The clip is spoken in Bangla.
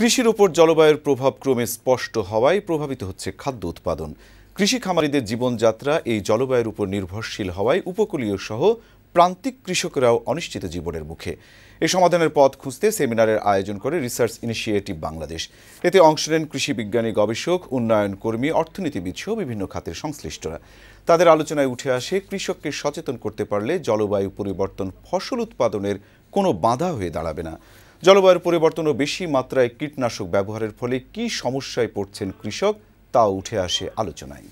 কৃষির উপর জলবায়ুর প্রভাব ক্রমে স্পষ্ট হওয়ায় প্রভাবিত হচ্ছে খাদ্য উৎপাদন কৃষি খামারিদের জীবনযাত্রা এই জলবায়ুর উপর নির্ভরশীল হওয়ায় উপকূলীয় সহ প্রান্তিক কৃষকরাও অনিশ্চিত জীবনের মুখে এ সমাধানের পথ খুঁজতে সেমিনারের আয়োজন করে রিসার্চ ইনিশিয়েটিভ বাংলাদেশ এতে অংশ নেন কৃষি বিজ্ঞানী গবেষক উন্নয়ন কর্মী অর্থনীতিবিদ সহ বিভিন্ন খাতের সংশ্লিষ্টরা তাদের আলোচনায় উঠে আসে কৃষককে সচেতন করতে পারলে জলবায়ু পরিবর্তন ফসল উৎপাদনের কোনো বাধা হয়ে দাঁড়াবে না জলবায়ুর পরিবর্তন ও বেশি মাত্রায় কীটনাশক ব্যবহারের ফলে কি সমস্যায় পড়ছেন কৃষক তা উঠে আসে আলোচনায়